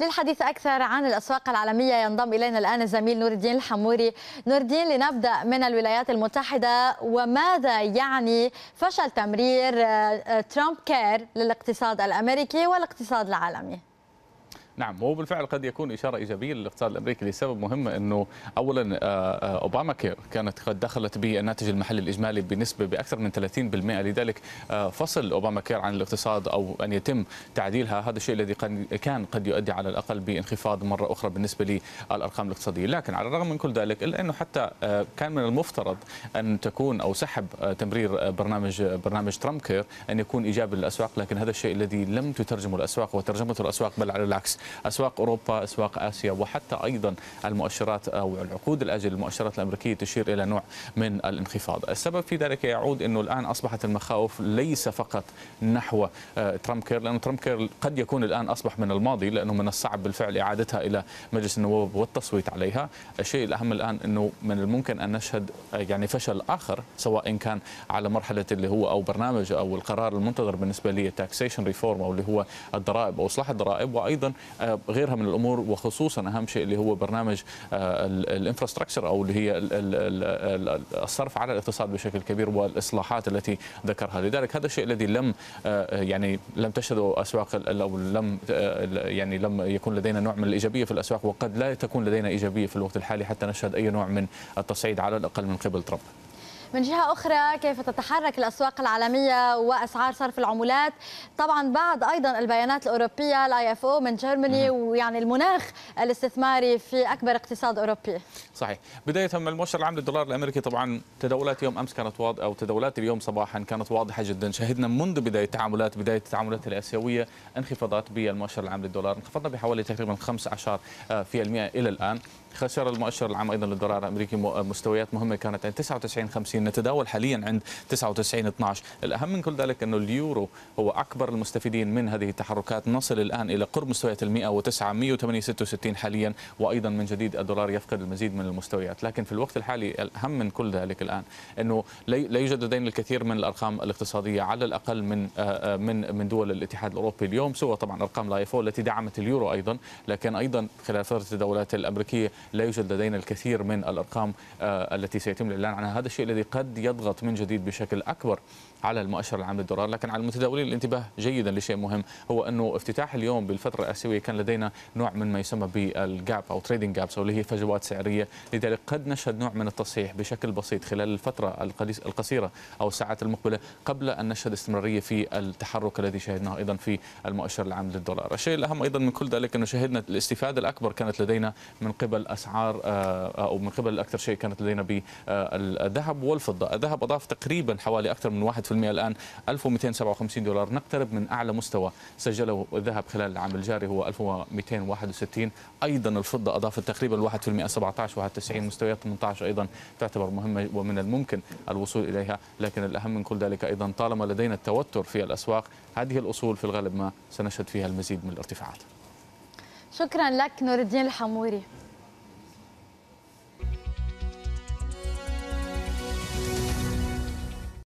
للحديث أكثر عن الأسواق العالمية ينضم إلينا الآن الزميل نور الدين الحموري نور الدين لنبدأ من الولايات المتحدة وماذا يعني فشل تمرير آه، آه، ترامب كير للاقتصاد الأمريكي والاقتصاد العالمي نعم هو بالفعل قد يكون اشاره ايجابيه للاقتصاد الامريكي لسبب مهم انه اولا آه، آه، اوباما كير كانت قد دخلت بالناتج المحلي الاجمالي بنسبه باكثر من 30% لذلك آه، فصل اوباما كير عن الاقتصاد او ان يتم تعديلها هذا الشيء الذي كان قد يؤدي على الاقل بانخفاض مره اخرى بالنسبه للارقام الاقتصاديه لكن على الرغم من كل ذلك الا انه حتى كان من المفترض ان تكون او سحب تمرير برنامج برنامج ترامب كير ان يكون ايجابي للاسواق لكن هذا الشيء الذي لم تترجمه الاسواق وترجمته الاسواق بل على العكس أسواق أوروبا أسواق آسيا وحتى أيضا المؤشرات أو العقود الأجل المؤشرات الأمريكية تشير إلى نوع من الانخفاض السبب في ذلك يعود أنه الآن أصبحت المخاوف ليس فقط نحو آه، ترامب كير لأن ترامب كير قد يكون الآن أصبح من الماضي لأنه من الصعب بالفعل إعادتها إلى مجلس النواب والتصويت عليها الشيء الأهم الآن أنه من الممكن أن نشهد آه، يعني فشل آخر سواء كان على مرحلة اللي هو أو برنامج أو القرار المنتظر بالنسبة للتاكسيشن ريفورم أو اللي هو الضرائب أو إصلاح الضرائب وأيضا آه، غيرها من الامور وخصوصا اهم شيء اللي هو برنامج آه، الانفراستراكشر او اللي هي الصرف على الاقتصاد بشكل كبير والاصلاحات التي ذكرها لذلك هذا الشيء الذي لم آه، يعني لم تشهده اسواق او لم يعني لم يكون لدينا نوع من الايجابيه في الاسواق وقد لا تكون لدينا ايجابيه في الوقت الحالي حتى نشهد اي نوع من التصعيد على الاقل من قبل ترامب من جهة أخرى كيف تتحرك الأسواق العالمية وأسعار صرف العملات طبعا بعد أيضا البيانات الأوروبية الاي اف او من جيرماني ويعني المناخ الاستثماري في أكبر اقتصاد أوروبي صحيح بداية من المؤشر العام للدولار الأمريكي طبعا تداولات يوم أمس كانت واضحة أو تداولات اليوم صباحا كانت واضحة جدا شهدنا منذ بداية التعاملات بداية التعاملات الآسيوية انخفاضات بالمؤشر العام للدولار انخفضنا بحوالي تقريبا 15% إلى الآن خسر المؤشر العام ايضا للدولار الامريكي مستويات مهمه كانت عند 99 50 نتداول حاليا عند 99 12 الاهم من كل ذلك انه اليورو هو اكبر المستفيدين من هذه التحركات نصل الان الى قرب مستويات ال 109 60 حاليا وايضا من جديد الدولار يفقد المزيد من المستويات لكن في الوقت الحالي الاهم من كل ذلك الان انه لا يوجد لدينا الكثير من الارقام الاقتصاديه على الاقل من آه، آه، من من دول الاتحاد الاوروبي اليوم سوى طبعا ارقام لايفو التي دعمت اليورو ايضا لكن ايضا خلال فتره الدولات الامريكيه لا يوجد لدينا الكثير من الارقام آه، التي سيتم الاعلان عنها هذا الشيء الذي قد يضغط من جديد بشكل اكبر على المؤشر العام للدولار لكن على المتداولين الانتباه جيدا لشيء مهم هو انه افتتاح اليوم بالفتره الاسيويه كان لدينا نوع من ما يسمى بالجاب او تريدنج جابس اللي هي فجوات سعريه لذلك قد نشهد نوع من التصحيح بشكل بسيط خلال الفتره القصيره او الساعات المقبله قبل ان نشهد استمراريه في التحرك الذي شهدناه ايضا في المؤشر العام للدولار الشيء الاهم ايضا من كل ذلك انه شهدنا الاستفاده الاكبر كانت لدينا من قبل اسعار آه، او من قبل اكثر شيء كانت لدينا بالذهب والفضه الذهب اضاف تقريبا حوالي اكثر من 1% الان 1257 دولار نقترب من اعلى مستوى سجله الذهب خلال العام الجاري هو 1261 ايضا الفضه اضافت تقريبا 1% 17 91 مستويات 18 ايضا تعتبر مهمه ومن الممكن الوصول اليها لكن الاهم من كل ذلك ايضا طالما لدينا التوتر في الاسواق هذه الاصول في الغالب ما سنشهد فيها المزيد من الارتفاعات شكرا لك نور الدين الحموري